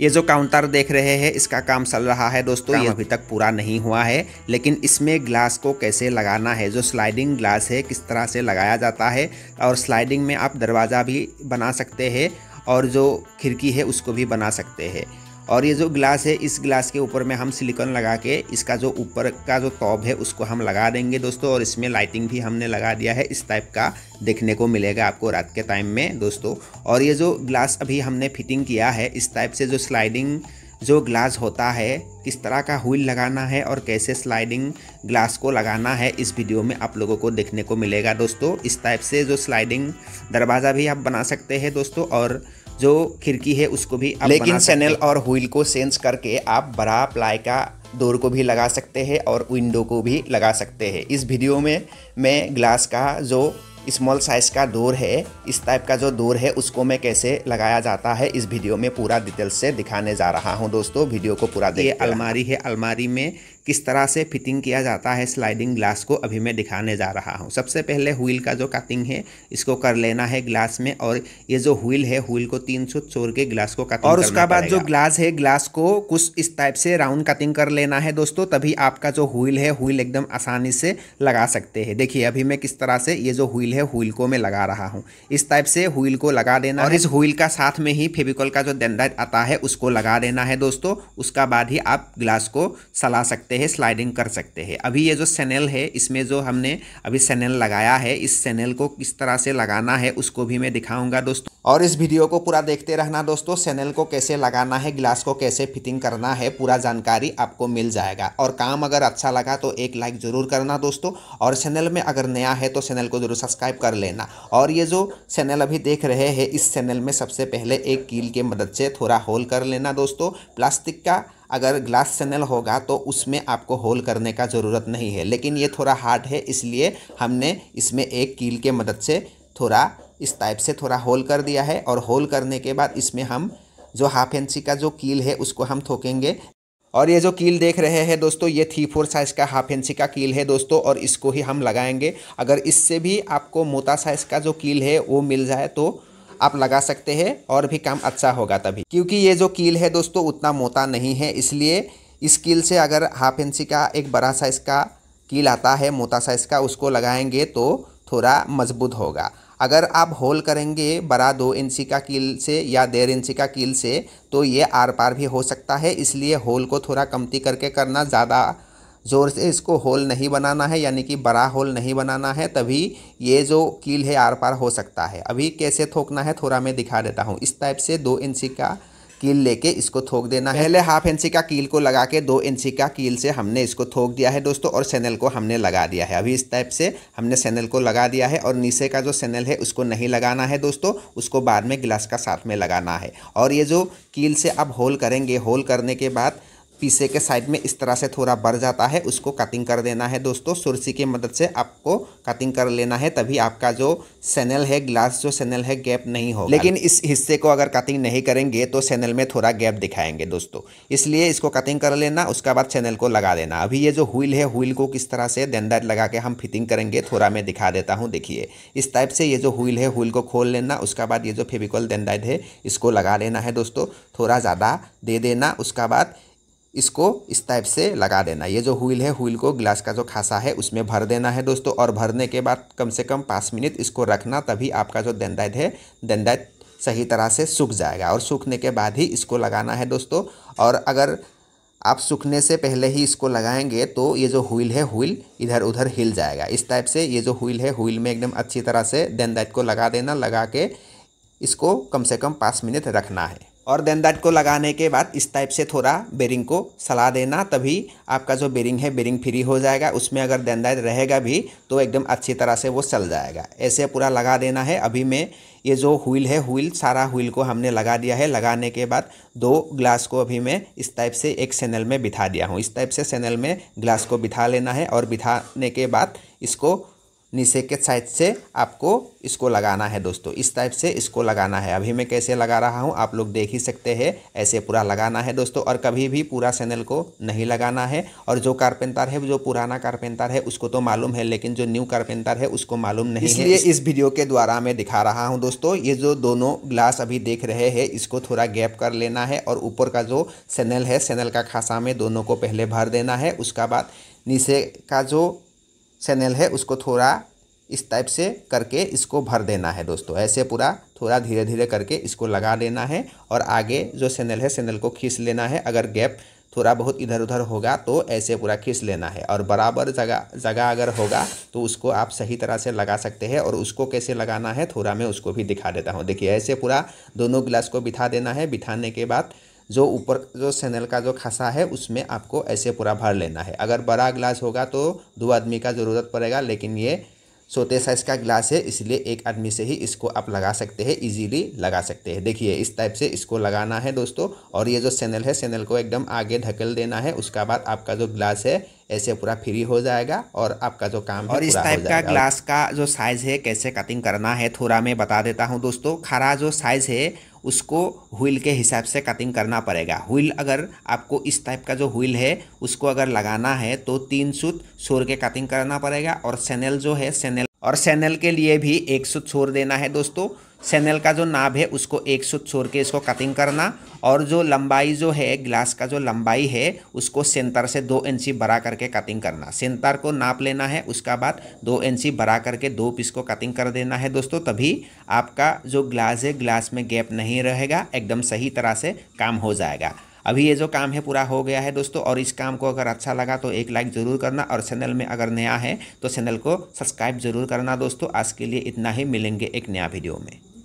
ये जो काउंटर देख रहे हैं इसका काम चल रहा है दोस्तों ये अभी तक पूरा नहीं हुआ है लेकिन इसमें ग्लास को कैसे लगाना है जो स्लाइडिंग ग्लास है किस तरह से लगाया जाता है और स्लाइडिंग में आप दरवाज़ा भी बना सकते हैं और जो खिड़की है उसको भी बना सकते हैं और ये जो ग्लास है इस ग्लास के ऊपर में हम सिलिकॉन लगा के इसका जो ऊपर का जो टॉप है उसको हम लगा देंगे दोस्तों और इसमें लाइटिंग भी हमने लगा दिया है इस टाइप का देखने को मिलेगा आपको रात के टाइम में दोस्तों और ये जो ग्लास अभी हमने फिटिंग किया है इस टाइप से जो स्लाइडिंग जो ग्लास होता है किस तरह का व्हील लगाना है और कैसे स्लाइडिंग ग्लास को लगाना है इस वीडियो में आप लोगों को देखने को मिलेगा दोस्तों इस टाइप से जो स्लाइडिंग दरवाज़ा भी आप बना सकते हैं दोस्तों और जो खिड़की है उसको भी आप लेकिन चैनल और व्हील को सेंस करके आप बड़ा प्लाई का डोर को भी लगा सकते हैं और विंडो को भी लगा सकते हैं इस वीडियो में मैं ग्लास का जो स्मॉल साइज़ का डोर है इस टाइप का जो डोर है उसको मैं कैसे लगाया जाता है इस वीडियो में पूरा डिटेल से दिखाने जा रहा हूँ दोस्तों वीडियो को पूरा देखिए अलमारी है अलमारी में किस तरह से फिटिंग किया जाता है स्लाइडिंग ग्लास को अभी मैं दिखाने जा रहा हूँ सबसे पहले व्हील का जो कटिंग है इसको कर लेना है ग्लास में और ये जो व्हील है व्हील को तीन सौ चोर के ग्लास को कटिंग और उसका बाद जो ग्लास है ग्लास को कुछ इस टाइप से राउंड कटिंग कर लेना है दोस्तों तभी आपका जो व्हील है व्हील एकदम आसानी से लगा सकते हैं देखिए अभी मैं किस तरह से ये जो व्हील है व्हील को मैं लगा रहा हूँ इस टाइप से व्हील को लगा देना और इस व्हील का साथ में ही फेविकॉल का जो डंडा आता है उसको लगा देना है दोस्तों उसका बाद ही आप ग्लास को सला सकते सकते हैं स्लाइडिंग कर सकते हैं अभी ये जो सेनेल है इसमें जो हमने अभी सेनेल लगाया है इस सेनेल को किस तरह से लगाना है उसको भी मैं दिखाऊंगा दोस्तों और इस वीडियो को पूरा देखते रहना दोस्तों सेनेल को कैसे लगाना है ग्लास को कैसे फिटिंग करना है पूरा जानकारी आपको मिल जाएगा और काम अगर अच्छा लगा तो एक लाइक ज़रूर करना दोस्तों और चैनल में अगर नया है तो चैनल को ज़रूर सब्सक्राइब कर लेना और ये जो चैनल अभी देख रहे हैं इस चैनल में सबसे पहले एक कील के मदद से थोड़ा होल कर लेना दोस्तों प्लास्टिक का अगर ग्लास चैनल होगा तो उसमें आपको होल करने का ज़रूरत नहीं है लेकिन ये थोड़ा हार्ड है इसलिए हमने इसमें एक कील के मदद से थोड़ा इस टाइप से थोड़ा होल कर दिया है और होल करने के बाद इसमें हम जो हाफ इंची का जो कील है उसको हम थोकेंगे और ये जो कील देख रहे हैं दोस्तों ये थ्री फोर साइज़ का हाफ इंची का कील है दोस्तों और इसको ही हम लगाएंगे अगर इससे भी आपको मोटा साइज़ का जो कील है वो मिल जाए तो आप लगा सकते हैं और भी काम अच्छा होगा तभी क्योंकि ये जो कील है दोस्तों उतना मोटा नहीं है इसलिए इस कील से अगर हाफ इंची का एक बड़ा साइज़ का कील आता है मोटा साइज़ का उसको लगाएंगे तो थोड़ा मजबूत होगा अगर आप होल करेंगे बड़ा दो इंची का कील से या डेढ़ इंची का कील से तो ये आर पार भी हो सकता है इसलिए होल को थोड़ा कमती करके करना ज़्यादा ज़ोर से इसको होल नहीं बनाना है यानी कि बड़ा होल नहीं बनाना है तभी ये जो कील है आर पार हो सकता है अभी कैसे थोकना है थोड़ा मैं दिखा देता हूँ इस टाइप से दो इंची का कील लेके इसको थोक देना है पहले हाफ इंची का कील को लगा के दो इंची का कील से हमने इसको थोक दिया है दोस्तों और सेनल को हमने लगा दिया है अभी इस टाइप से हमने सेनल को लगा दिया है और नीचे का जो सेनल है उसको नहीं लगाना है दोस्तों उसको बाद में गिलास का साथ में लगाना है और ये जो कील से आप होल करेंगे होल करने के बाद पीसे के साइड में इस तरह से थोड़ा बढ़ जाता है उसको कटिंग कर देना है दोस्तों सुरसी की मदद से आपको कटिंग कर लेना है तभी आपका जो सेनल है ग्लास जो सेनल है गैप नहीं हो लेकिन इस हिस्से को अगर कटिंग नहीं करेंगे तो सेनल में थोड़ा गैप दिखाएंगे दोस्तों इसलिए इसको कटिंग कर लेना उसके बाद सेनल को लगा देना अभी ये जो व्हील है व्हील को किस तरह से देनदार लगा के हम फिटिंग करेंगे थोड़ा मैं दिखा देता हूँ देखिए इस टाइप से ये जो व्हील है व्हील को खोल लेना उसके बाद ये जो फेविकॉल देनदाइड है इसको लगा लेना है दोस्तों थोड़ा ज़्यादा दे देना उसका बाद इसको इस टाइप से लगा देना ये जो हुईल है हुईल को ग्लास का जो खासा है उसमें भर देना है दोस्तों और भरने के बाद कम से कम पाँच मिनट इसको रखना तभी आपका जो देनदायत है देनदायत सही तरह से सूख जाएगा और सूखने के बाद ही इसको लगाना है दोस्तों और अगर आप सूखने से पहले ही इसको लगाएंगे तो ये जो हुईल है हुईल इधर उधर हिल जाएगा इस टाइप से ये जो हुईल है हुईल में एकदम अच्छी तरह से देनदायत को लगा देना लगा के इसको कम से कम पाँच मिनट रखना है और देन दैट को लगाने के बाद इस टाइप से थोड़ा बेरिंग को सलाह देना तभी आपका जो बेरिंग है बेरिंग फ्री हो जाएगा उसमें अगर देन दैट रहेगा भी तो एकदम अच्छी तरह से वो चल जाएगा ऐसे पूरा लगा देना है अभी मैं ये जो हुईल है हुईल सारा हुईल को हमने लगा दिया है लगाने के बाद दो ग्लास को अभी मैं इस टाइप से एक सेनल में बिठा दिया हूँ इस टाइप से सेनल में ग्लास को बिठा लेना है और बिठाने के बाद इसको नीचे के साइड से आपको इसको लगाना है दोस्तों इस टाइप से इसको लगाना है अभी मैं कैसे लगा रहा हूँ आप लोग देख ही सकते हैं ऐसे पूरा लगाना है दोस्तों और कभी भी पूरा सैनल को नहीं लगाना है और जो कारपेंटर है जो पुराना कारपेंटर है उसको तो मालूम है लेकिन जो न्यू कारपेंटर है उसको मालूम नहीं इसलिए इस वीडियो के द्वारा मैं दिखा रहा हूँ दोस्तों ये जो दोनों ग्लास अभी देख रहे हैं इसको थोड़ा गैप कर लेना है और ऊपर का जो सैनल है सैनल का खासा में दोनों को पहले भर देना है उसका बाद नीचे का जो चैनल है उसको थोड़ा इस टाइप से करके इसको भर देना है दोस्तों ऐसे पूरा थोड़ा धीरे धीरे करके इसको लगा देना है और आगे जो सेनल है सेनल को खींच लेना है अगर गैप थोड़ा बहुत इधर उधर होगा तो ऐसे पूरा खींच लेना है और बराबर जगह जगह अगर होगा तो उसको आप सही तरह से लगा सकते हैं और उसको कैसे लगाना है थोड़ा मैं उसको भी दिखा देता हूँ देखिए ऐसे पूरा दोनों गिलास को बिठा देना है बिठाने के बाद जो ऊपर जो सैनल का जो खासा है उसमें आपको ऐसे पूरा भर लेना है अगर बड़ा गिलास होगा तो दो आदमी का ज़रूरत पड़ेगा लेकिन ये सोते साइज का गिलास है इसलिए एक आदमी से ही इसको आप लगा सकते हैं इजीली लगा सकते हैं देखिए इस टाइप से इसको लगाना है दोस्तों और ये जो सैनल है सैनल को एकदम आगे ढकल देना है उसका बाद आपका जो गिलास है ऐसे पूरा फ्री हो जाएगा और आपका जो काम और इस टाइप का ग्लास का जो साइज़ है कैसे कटिंग करना है थोड़ा मैं बता देता हूँ दोस्तों खरा जो साइज़ है उसको व्हील के हिसाब से कटिंग करना पड़ेगा व्हील अगर आपको इस टाइप का जो व्हील है उसको अगर लगाना है तो तीन सूत सोर के कटिंग करना पड़ेगा और सेनेल जो है सेनेल और सेनेल के लिए भी एक सूत छोड़ देना है दोस्तों सेनल का जो नाब है उसको एक सूत छोड़ के इसको कटिंग करना और जो लंबाई जो है ग्लास का जो लंबाई है उसको सेंतर से दो इंची बड़ा करके कटिंग करना सेंटर को नाप लेना है उसका बाद दो इंची बड़ा करके दो पीस को कटिंग कर देना है दोस्तों तभी आपका जो ग्लास है ग्लास में गैप नहीं रहेगा एकदम सही तरह से काम हो जाएगा अभी ये जो काम है पूरा हो गया है दोस्तों और इस काम को अगर अच्छा लगा तो एक लाइक ज़रूर करना और चैनल में अगर नया है तो चैनल को सब्सक्राइब ज़रूर करना दोस्तों आज के लिए इतना ही मिलेंगे एक नया वीडियो में